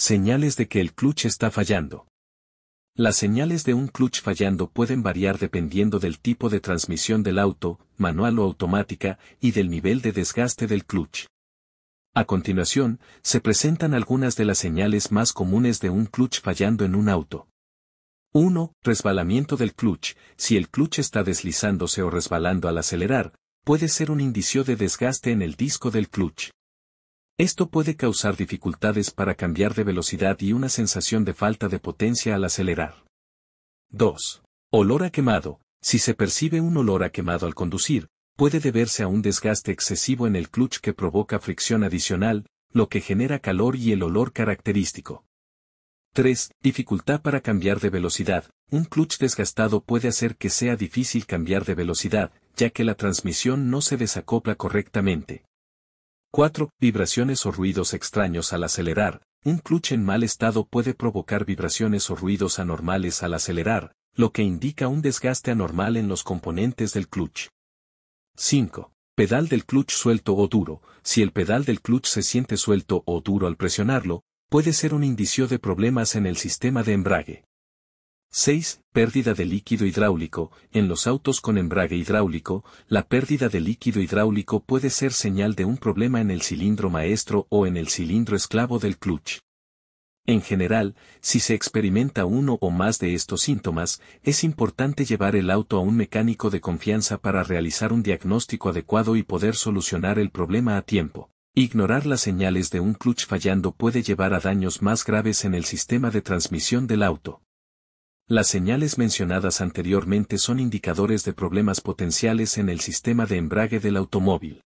Señales de que el clutch está fallando. Las señales de un clutch fallando pueden variar dependiendo del tipo de transmisión del auto, manual o automática, y del nivel de desgaste del clutch. A continuación, se presentan algunas de las señales más comunes de un clutch fallando en un auto. 1. Resbalamiento del clutch. Si el clutch está deslizándose o resbalando al acelerar, puede ser un indicio de desgaste en el disco del clutch. Esto puede causar dificultades para cambiar de velocidad y una sensación de falta de potencia al acelerar. 2. Olor a quemado. Si se percibe un olor a quemado al conducir, puede deberse a un desgaste excesivo en el clutch que provoca fricción adicional, lo que genera calor y el olor característico. 3. Dificultad para cambiar de velocidad. Un clutch desgastado puede hacer que sea difícil cambiar de velocidad, ya que la transmisión no se desacopla correctamente. 4. Vibraciones o ruidos extraños al acelerar. Un clutch en mal estado puede provocar vibraciones o ruidos anormales al acelerar, lo que indica un desgaste anormal en los componentes del clutch. 5. Pedal del clutch suelto o duro. Si el pedal del clutch se siente suelto o duro al presionarlo, puede ser un indicio de problemas en el sistema de embrague. 6. Pérdida de líquido hidráulico. En los autos con embrague hidráulico, la pérdida de líquido hidráulico puede ser señal de un problema en el cilindro maestro o en el cilindro esclavo del clutch. En general, si se experimenta uno o más de estos síntomas, es importante llevar el auto a un mecánico de confianza para realizar un diagnóstico adecuado y poder solucionar el problema a tiempo. Ignorar las señales de un clutch fallando puede llevar a daños más graves en el sistema de transmisión del auto. Las señales mencionadas anteriormente son indicadores de problemas potenciales en el sistema de embrague del automóvil.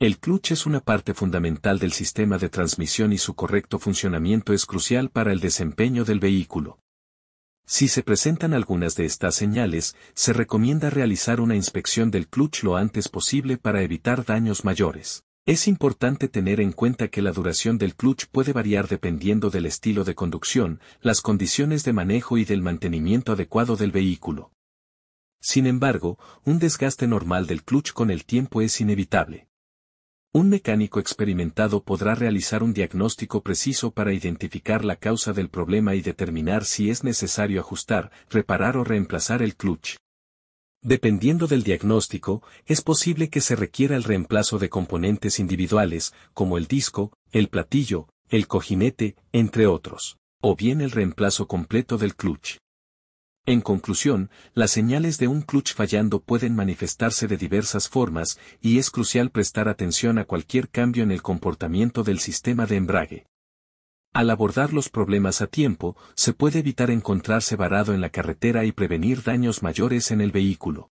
El clutch es una parte fundamental del sistema de transmisión y su correcto funcionamiento es crucial para el desempeño del vehículo. Si se presentan algunas de estas señales, se recomienda realizar una inspección del clutch lo antes posible para evitar daños mayores. Es importante tener en cuenta que la duración del clutch puede variar dependiendo del estilo de conducción, las condiciones de manejo y del mantenimiento adecuado del vehículo. Sin embargo, un desgaste normal del clutch con el tiempo es inevitable. Un mecánico experimentado podrá realizar un diagnóstico preciso para identificar la causa del problema y determinar si es necesario ajustar, reparar o reemplazar el clutch. Dependiendo del diagnóstico, es posible que se requiera el reemplazo de componentes individuales, como el disco, el platillo, el cojinete, entre otros, o bien el reemplazo completo del clutch. En conclusión, las señales de un clutch fallando pueden manifestarse de diversas formas y es crucial prestar atención a cualquier cambio en el comportamiento del sistema de embrague. Al abordar los problemas a tiempo, se puede evitar encontrarse varado en la carretera y prevenir daños mayores en el vehículo.